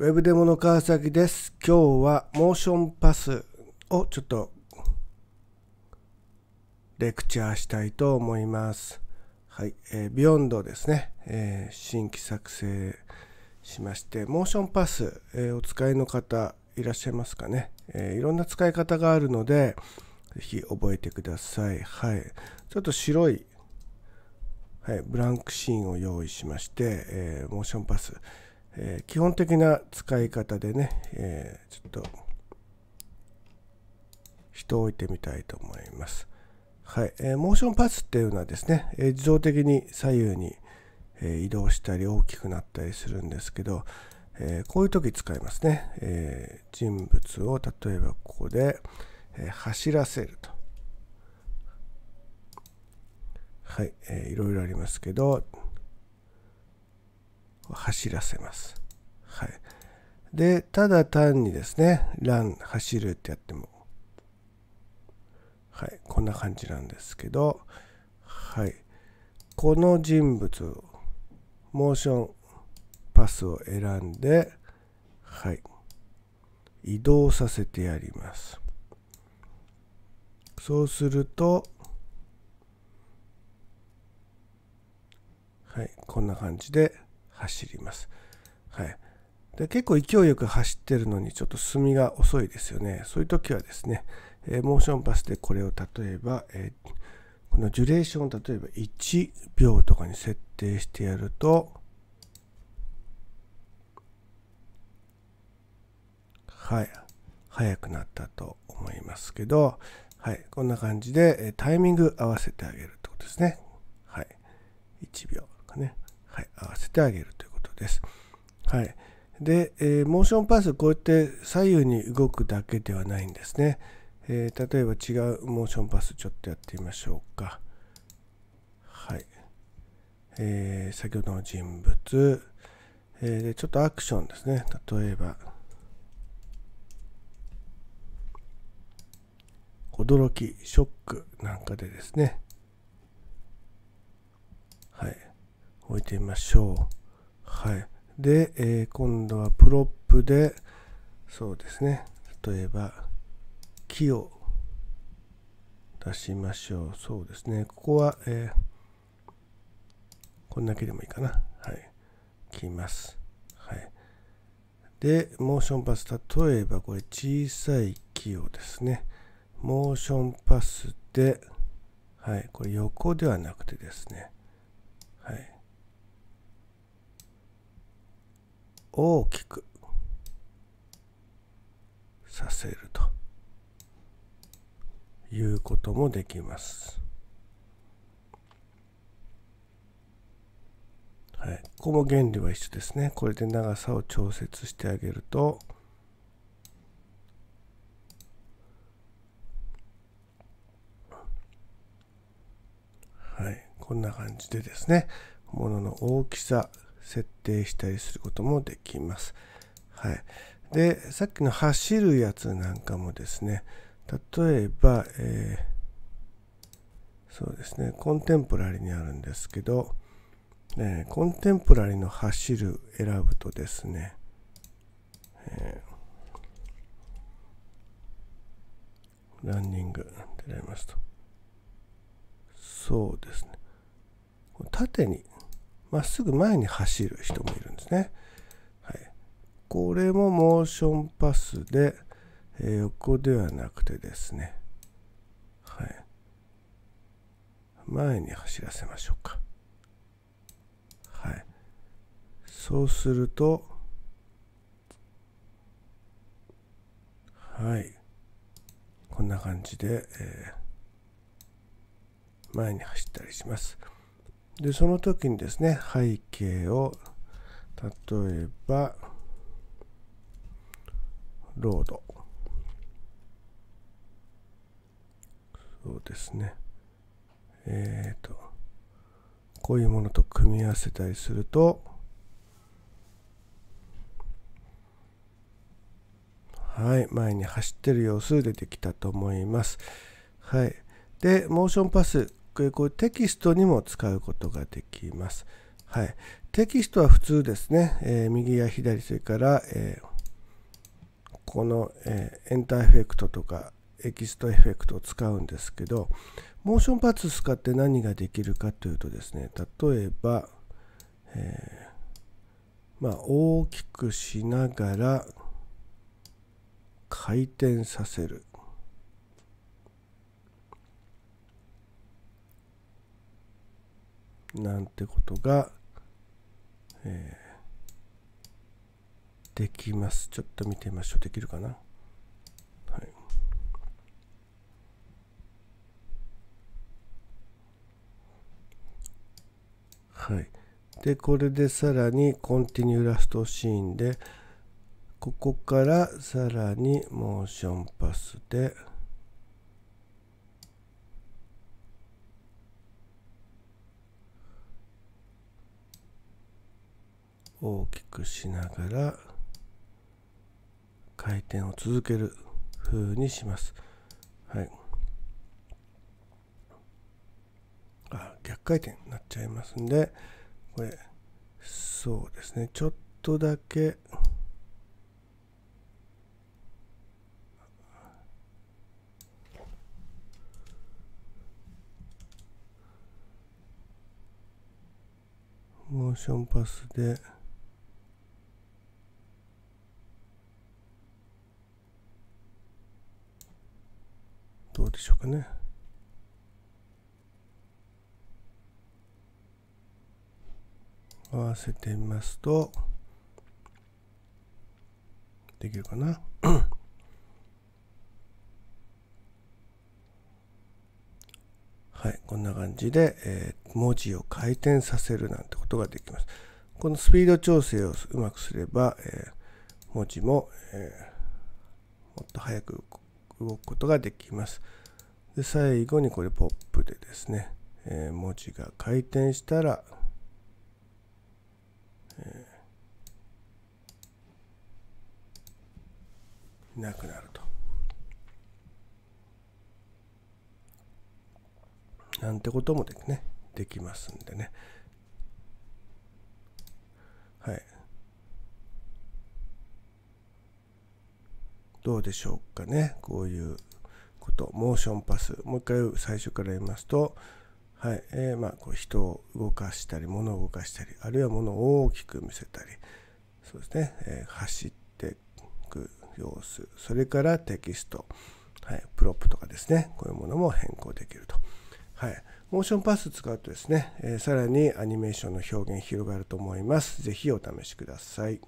ウェブデモの川崎です。今日はモーションパスをちょっとレクチャーしたいと思います。はい、えー、ビヨンドですね、えー、新規作成しまして、モーションパス、えー、お使いの方いらっしゃいますかね、えー、いろんな使い方があるので、ぜひ覚えてください。はい、ちょっと白い、はい、ブランクシーンを用意しまして、えー、モーションパス、えー、基本的な使い方でね、えー、ちょっと人を置いてみたいと思います。はい、えー、モーションパスっていうのはですね、えー、自動的に左右に、えー、移動したり大きくなったりするんですけど、えこういう時使いますね、え人物を例えばここで、え走らせると。はい、えー、いろいろありますけど、走らせます。はい。で、ただ単にですね、ラン、走るってやっても、はい、こんな感じなんですけど、はい。この人物モーションパスを選んで、はい。移動させてやります。そうすると、はい、こんな感じで、走ります。はい、で結構勢いよく走ってるのにちょっと進みが遅いですよね。そういう時はですね、えモーションパスでこれを例えば、えこのジュレーションを例えば1秒とかに設定してやると、はい、早くなったと思いますけど、はい、こんな感じでタイミング合わせてあげるってことですね。はい、1秒とかね。い、合わせてあげるということです。はい、で、えー、モーションパスこうやって左右に動くだけではないんですね。えー、例えば違うモーションパスちょっとやってみましょうか。はい。えー、先ほどの人物、えー、でちょっとアクションですね。例えば、驚き、ショックなんかでですね、置いてみましょう。はい。で、えー、今度はプロップで、そうですね。例えば、木を出しましょう。そうですね。ここは、えー、こんだけでもいいかな。はい。切ります。はい。で、モーションパス。例えば、これ小さい木をですね、モーションパスで、はい。これ横ではなくてですね、はい。大きくさせるということもできます。はい、ここも原理は一緒ですね。これで長さを調節してあげると、はい、こんな感じでですね、ものの大きさ、設定したりすることもできます。はい。で、さっきの走るやつなんかもですね、例えば、えー、そうですね、コンテンポラリにあるんですけど、えー、コンテンポラリの走る選ぶとですね、えー、ランニングで選びますと。そうですね。縦にまっすぐ前に走る人もいるんですね。はい、これもモーションパスで、えー、横ではなくてですね、はい、前に走らせましょうか。はい、そうすると、はい、こんな感じで、えー、前に走ったりします。でその時にですね背景を例えばロードそうですねえっ、ー、とこういうものと組み合わせたりするとはい前に走ってる様子出てきたと思いますはいでモーションパスこテキストにも使うことができます。はい、テキストは普通ですね、えー、右や左、それから、えー、この、えー、エンターエフェクトとかエキストエフェクトを使うんですけど、モーションパーツ使って何ができるかというとですね、例えば、えまあ、大きくしながら回転させる。なんてことが、えー、できます。ちょっと見てみましょう。できるかな。はい。はい。で、これでさらにコンティニューラストシーンで、ここからさらにモーションパスで、大きくしながら回転を続ける風にします。はい。あ、逆回転になっちゃいますんで、これ、そうですね、ちょっとだけ、モーションパスで、うでしょうかね。合わせてみますと、できるかな。はい、こんな感じで、えー、文字を回転させるなんてことができます。このスピード調整をうまくすれば、えー、文字も、えー、もっと早く動くことができます。で最後にこれポップでですね、えー、文字が回転したら、えー、なくなると。なんてこともでね、できますんでね。はい。どうでしょうかね。こういうことモーションパスもう一回最初から言いますと、はいえー、まあ、こう人を動かしたり物を動かしたりあるいは物を大きく見せたりそうですね、えー、走っていく様子それからテキスト、はい、プロップとかですねこういうものも変更できると。はい、モーションパス使うとですね、えー、さらにアニメーションの表現広がると思います。ぜひお試しください。